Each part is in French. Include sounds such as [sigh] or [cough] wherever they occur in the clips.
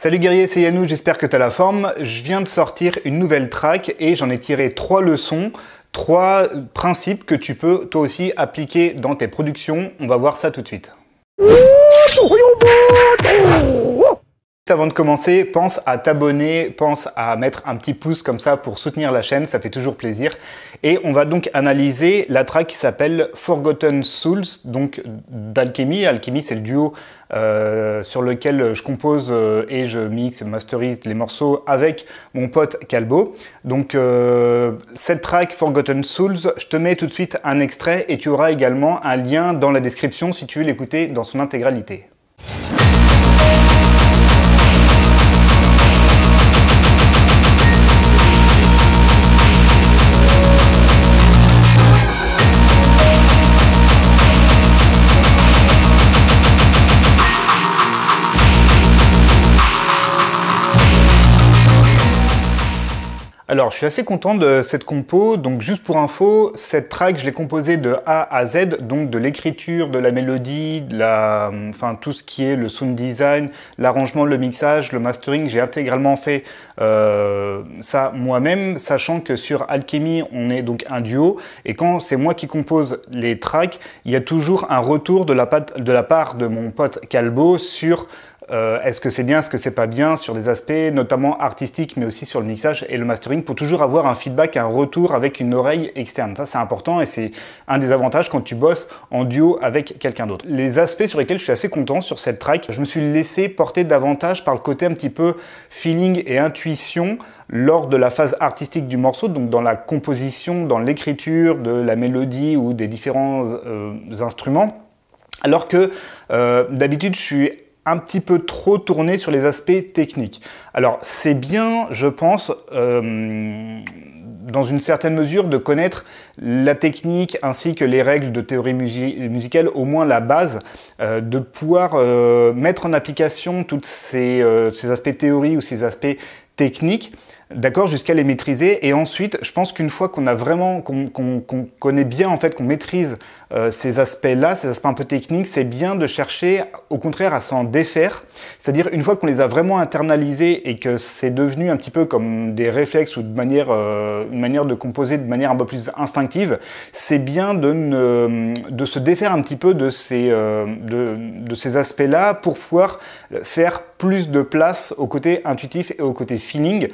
Salut guerrier, c'est Yannou, j'espère que tu as la forme. Je viens de sortir une nouvelle track et j'en ai tiré trois leçons, trois principes que tu peux toi aussi appliquer dans tes productions. On va voir ça tout de suite. Avant de commencer, pense à t'abonner, pense à mettre un petit pouce comme ça pour soutenir la chaîne, ça fait toujours plaisir. Et on va donc analyser la track qui s'appelle Forgotten Souls, donc d'Alchemy. Alchemy, c'est le duo euh, sur lequel je compose euh, et je mixe et masterise les morceaux avec mon pote Calbo. Donc euh, cette track Forgotten Souls, je te mets tout de suite un extrait et tu auras également un lien dans la description si tu veux l'écouter dans son intégralité. Alors, je suis assez content de cette compo. Donc, juste pour info, cette track, je l'ai composée de A à Z, donc de l'écriture, de la mélodie, de la, enfin tout ce qui est le sound design, l'arrangement, le mixage, le mastering. J'ai intégralement fait euh, ça moi-même, sachant que sur Alchemy, on est donc un duo. Et quand c'est moi qui compose les tracks, il y a toujours un retour de la, de la part de mon pote Calbo sur euh, est-ce que c'est bien, est-ce que c'est pas bien, sur des aspects notamment artistiques, mais aussi sur le mixage et le mastering, pour toujours avoir un feedback, un retour avec une oreille externe. Ça, c'est important et c'est un des avantages quand tu bosses en duo avec quelqu'un d'autre. Les aspects sur lesquels je suis assez content sur cette track, je me suis laissé porter davantage par le côté un petit peu feeling et intuition lors de la phase artistique du morceau, donc dans la composition, dans l'écriture de la mélodie ou des différents euh, instruments. Alors que euh, d'habitude, je suis un petit peu trop tourné sur les aspects techniques. Alors c'est bien, je pense, euh, dans une certaine mesure, de connaître la technique ainsi que les règles de théorie musicale, au moins la base, euh, de pouvoir euh, mettre en application toutes ces, aspects théorie ou ces aspects techniques d'accord, jusqu'à les maîtriser. Et ensuite, je pense qu'une fois qu'on a vraiment, qu'on connaît bien en fait, qu'on maîtrise euh, ces aspects-là, ces aspects un peu techniques, c'est bien de chercher au contraire à s'en défaire. C'est-à-dire une fois qu'on les a vraiment internalisés et que c'est devenu un petit peu comme des réflexes ou de manière, euh, une manière de composer de manière un peu plus instinctive, c'est bien de, ne, de se défaire un petit peu de ces, euh, de, ces aspects-là pour pouvoir faire plus de place au côté intuitif et au côté feeling,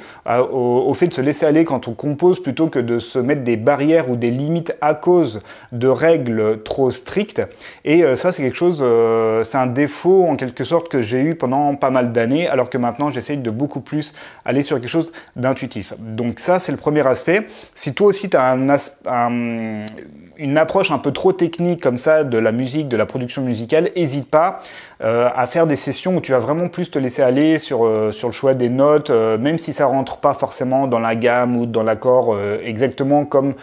au, fait de se laisser aller quand on compose plutôt que de se mettre des barrières ou des limites à cause de règles euh, trop strict Et euh, ça, c'est quelque chose, euh, c'est un défaut en quelque sorte que j'ai eu pendant pas mal d'années, alors que maintenant, j'essaye de beaucoup plus aller sur quelque chose d'intuitif. Donc ça, c'est le premier aspect. Si toi aussi, tu as un, une approche un peu trop technique comme ça de la musique, de la production musicale, hésite pas euh, à faire des sessions où tu vas vraiment plus te laisser aller sur, euh, sur le choix des notes, euh, même si ça rentre pas forcément dans la gamme ou dans l'accord exactement comme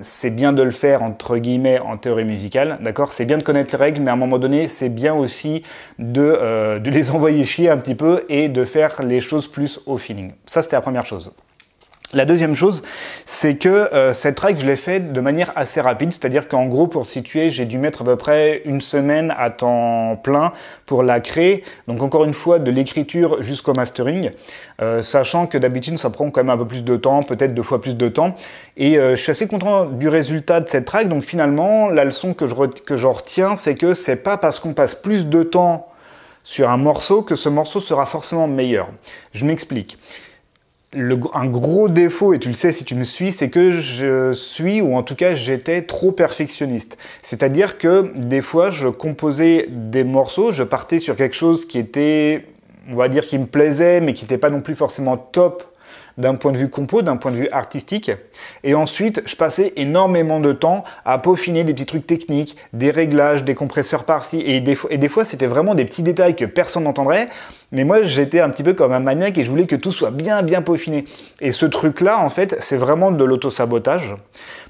c'est bien de le faire entre guillemets en théorie musicale, d'accord C'est bien de connaître les règles, mais à un moment donné, c'est bien aussi de, de les [laughs] envoyer chier un petit peu et de faire les choses plus au feeling. Ça, c'était la première chose. La deuxième chose, c'est que euh, cette track, je l'ai fait de manière assez rapide, c'est-à-dire qu'en gros, pour situer, j'ai dû mettre à peu près une semaine à temps plein pour la créer, donc encore une fois, de l'écriture jusqu'au mastering, euh, sachant que d'habitude, ça prend quand même un peu plus de temps, peut-être deux fois plus de temps, et euh, je suis assez content du résultat de cette track. donc finalement, la leçon que j'en retiens, c'est que c'est pas parce qu'on passe plus de temps sur un morceau que ce morceau sera forcément meilleur. Je m'explique un gros défaut, et tu le sais si tu me suis, c'est que je suis, ou en tout cas j'étais trop perfectionniste. C'est-à-dire que des fois je composais des morceaux, je partais sur quelque chose qui était, on va dire, qui me plaisait, mais qui n'était pas non plus forcément top d'un point de vue compo, d'un point de vue artistique. Et ensuite, je passais énormément de temps à peaufiner des petits trucs techniques, des réglages, des compresseurs par-ci. Et des, et des fois, c'était vraiment des petits détails que personne n'entendrait. Mais moi, j'étais un petit peu comme un maniaque et je voulais que tout soit bien, bien peaufiné. Et ce truc-là, en fait, c'est vraiment de l'autosabotage.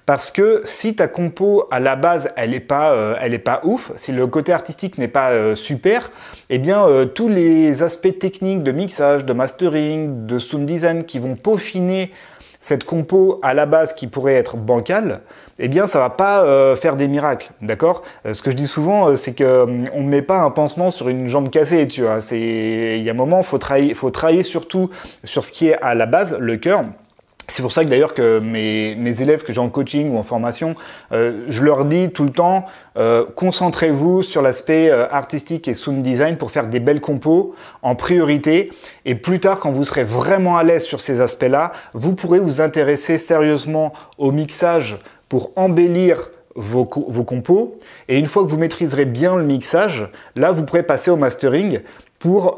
Parce que si ta compo à la base elle n'est pas, euh, elle est pas ouf, si le côté artistique n'est pas euh, super, eh bien euh, tous les aspects techniques de mixage, de mastering, de sound design qui vont peaufiner cette compo à la base qui pourrait être bancale, eh bien ça va pas faire des miracles, d'accord Ce que je dis souvent, c'est que on met pas un pansement sur une jambe cassée, tu vois. C'est il y a un moment, faut travailler, faut travailler surtout sur ce qui est à la base, le cœur. C'est pour ça que d'ailleurs que mes, élèves que j'ai en coaching ou en formation, euh, je leur dis tout le temps, euh, concentrez-vous sur l'aspect euh, artistique et sound design pour faire des belles compos en priorité. Et plus tard, quand vous serez vraiment à l'aise sur ces aspects-là, vous pourrez vous intéresser sérieusement au mixage pour embellir vos, vos compos. Et une fois que vous maîtriserez bien le mixage, là, vous pourrez passer au mastering pour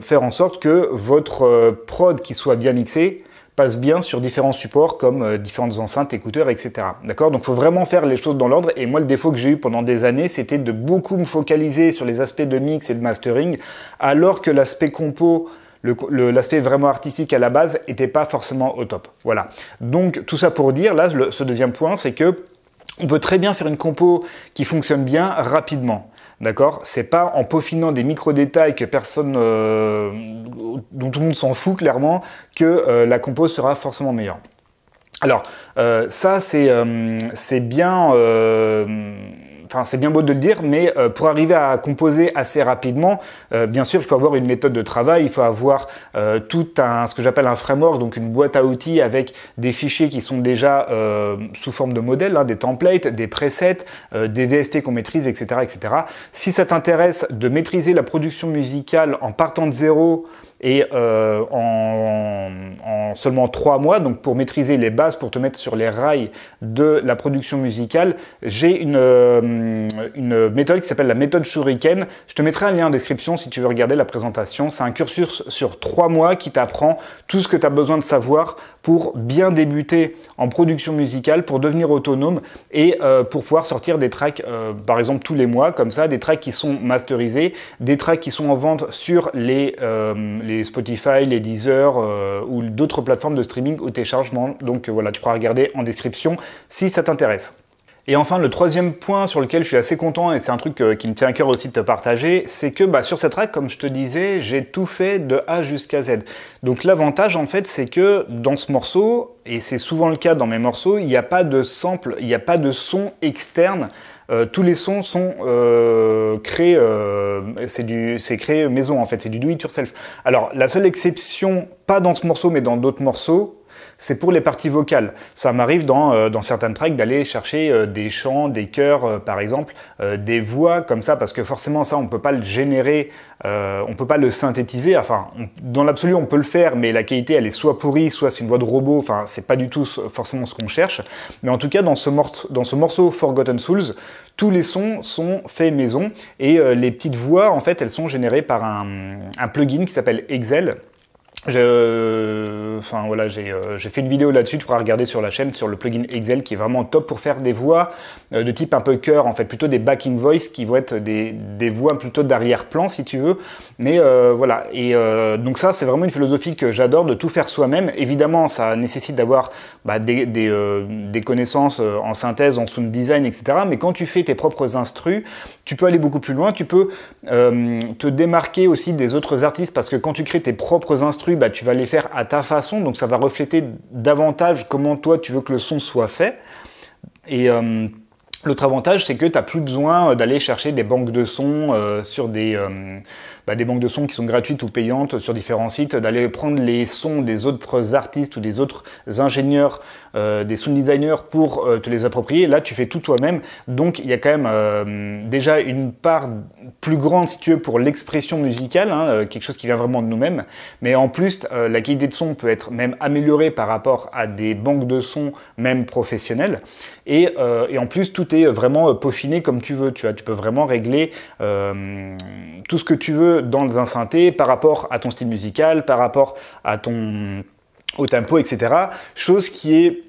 faire en sorte que votre prod qui soit bien mixé passe bien sur différents supports comme euh, différentes enceintes, écouteurs, etc. D'accord Donc il faut vraiment faire les choses dans l'ordre. Et moi, le défaut que j'ai eu pendant des années, c'était de beaucoup me focaliser sur les aspects de mix et de mastering, alors que l'aspect compo l'aspect vraiment artistique à la base n'était pas forcément au top. Voilà. Donc tout ça pour dire, là, ce deuxième point, c'est que on peut très bien faire une compo qui fonctionne bien rapidement. D'accord C'est pas en peaufinant des micro-détails que personne, euh, dont tout le monde s'en fout clairement, que euh, la compo sera forcément meilleure. Alors, euh, ça, c'est bien c'est bien beau de le dire, mais euh, pour arriver à composer assez rapidement, euh, bien sûr, il faut avoir une méthode de travail, il faut avoir euh, tout un, ce que j'appelle un framework, donc une boîte à outils avec des fichiers qui sont déjà sous forme de modèles, hein, des templates, des presets, des VST qu'on maîtrise, etc., etc. Si ça t'intéresse de maîtriser la production musicale en partant de zéro, et euh, en, seulement trois mois, donc pour maîtriser les bases, pour te mettre sur les rails de la production musicale, j'ai euh, une, méthode qui s'appelle la méthode Shuriken. Je te mettrai un lien en description si tu veux regarder la présentation. C'est un cursus sur trois mois qui t'apprend tout ce que tu as besoin de savoir pour bien débuter en production musicale, pour devenir autonome et euh, pour pouvoir sortir des tracks, par exemple tous les mois, comme ça, des tracks qui sont masterisés, des tracks qui sont en vente sur les les Spotify, les Deezer euh, ou d'autres plateformes de streaming au téléchargement. Donc euh, voilà, tu pourras regarder en description si ça t'intéresse. Et enfin, le troisième point sur lequel je suis assez content, et c'est un truc euh, qui me tient à cœur aussi de te partager, c'est que bah, sur cette track comme je te disais, j'ai tout fait de A jusqu'à Z. Donc l'avantage, en fait, c'est que dans ce morceau, et c'est souvent le cas dans mes morceaux, il n'y a pas de sample, il n'y a pas de son externe euh, tous les sons sont euh, créés, euh, c'est du, c'est créé maison en fait, c'est du do it yourself. Alors la seule exception, pas dans ce morceau mais dans d'autres morceaux, c'est pour les parties vocales. Ça m'arrive dans, euh, dans, certaines tracks d'aller chercher euh, des chants, des chœurs, euh, par exemple, des voix comme ça, parce que forcément ça, on ne peut pas le générer, on ne peut pas le synthétiser. Enfin, dans l'absolu, on peut le faire, mais la qualité, elle est soit pourrie, soit c'est une voix de robot. Enfin, c'est pas du tout forcément ce qu'on cherche. Mais en tout cas, dans ce, morceau Forgotten Souls, tous les sons sont faits maison et les petites voix, en fait, elles sont générées par un plugin qui s'appelle Excel j'ai euh, enfin, voilà, euh, fait une vidéo là-dessus, tu pourras regarder sur la chaîne, sur le plugin Excel qui est vraiment top pour faire des voix euh, de type un peu cœur en fait, plutôt des backing voice qui vont être des, voix plutôt d'arrière-plan si tu veux. Mais euh, voilà, et donc ça c'est vraiment une philosophie que j'adore de tout faire soi-même. Évidemment, ça nécessite d'avoir bah, des, des, connaissances en synthèse, en sound design, etc. Mais quand tu fais tes propres instrus, tu peux aller beaucoup plus loin, tu peux euh, te démarquer aussi des autres artistes parce que quand tu crées tes propres instrus, bah, tu vas les faire à ta façon, donc ça va refléter davantage comment toi tu veux que le son soit fait. Et euh, l'autre avantage, c'est que tu n'as plus besoin euh, d'aller chercher des banques de sons sur des bah, des banques de sons qui sont gratuites ou payantes sur différents sites, d'aller prendre les sons des autres artistes ou des autres ingénieurs, euh, des sound designers pour euh, te les approprier. Là, tu fais tout toi-même. Donc, il y a quand même euh, déjà une part plus grande, si tu veux, pour l'expression musicale, hein, quelque chose qui vient vraiment de nous-mêmes. Mais en plus, la qualité de son peut être même améliorée par rapport à des banques de sons, même professionnelles. Et, et en plus, tout est vraiment peaufiné comme tu veux. Tu, vois. tu peux vraiment régler tout ce que tu veux dans les synthé, par rapport à ton style musical, par rapport à ton au tempo, etc. Chose qui est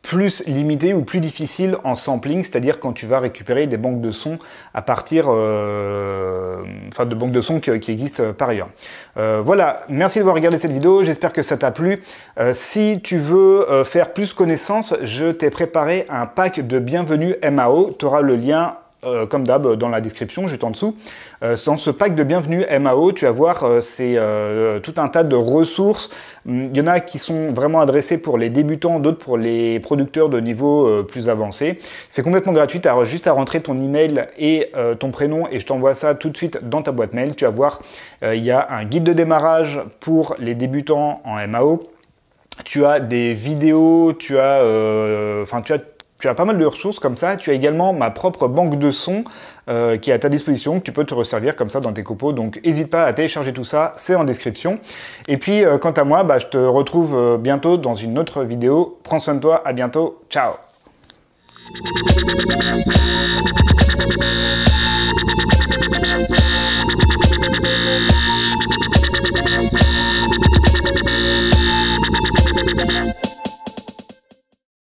plus limitée ou plus difficile en sampling, c'est-à-dire quand tu vas récupérer des banques de sons à partir, euh, enfin de banques de sons qui, existent euh, par ailleurs. Euh, voilà, merci d'avoir regardé cette vidéo, j'espère que ça t'a plu. si tu veux faire plus connaissance, je t'ai préparé un pack de bienvenue MAO, tu auras le lien euh, comme d'hab euh, dans la description, juste en dessous. Euh, dans ce pack de bienvenue MAO, tu vas voir, c'est tout un tas de ressources. Hum, il y en a qui sont vraiment adressées pour les débutants, d'autres pour les producteurs de niveau plus avancé. C'est complètement gratuit, tu as juste à rentrer ton email et ton prénom et je t'envoie ça tout de suite dans ta boîte mail. Tu vas voir, il y a un guide de démarrage pour les débutants en MAO. Tu as des vidéos, tu as, enfin, tu as tu as pas mal de ressources comme ça. Tu as également ma propre banque de sons euh, qui est à ta disposition, que tu peux te resservir comme ça dans tes copeaux. Donc n'hésite pas à télécharger tout ça, c'est en description. Et puis euh, quant à moi, bah, je te retrouve euh, bientôt dans une autre vidéo. Prends soin de toi, à bientôt, ciao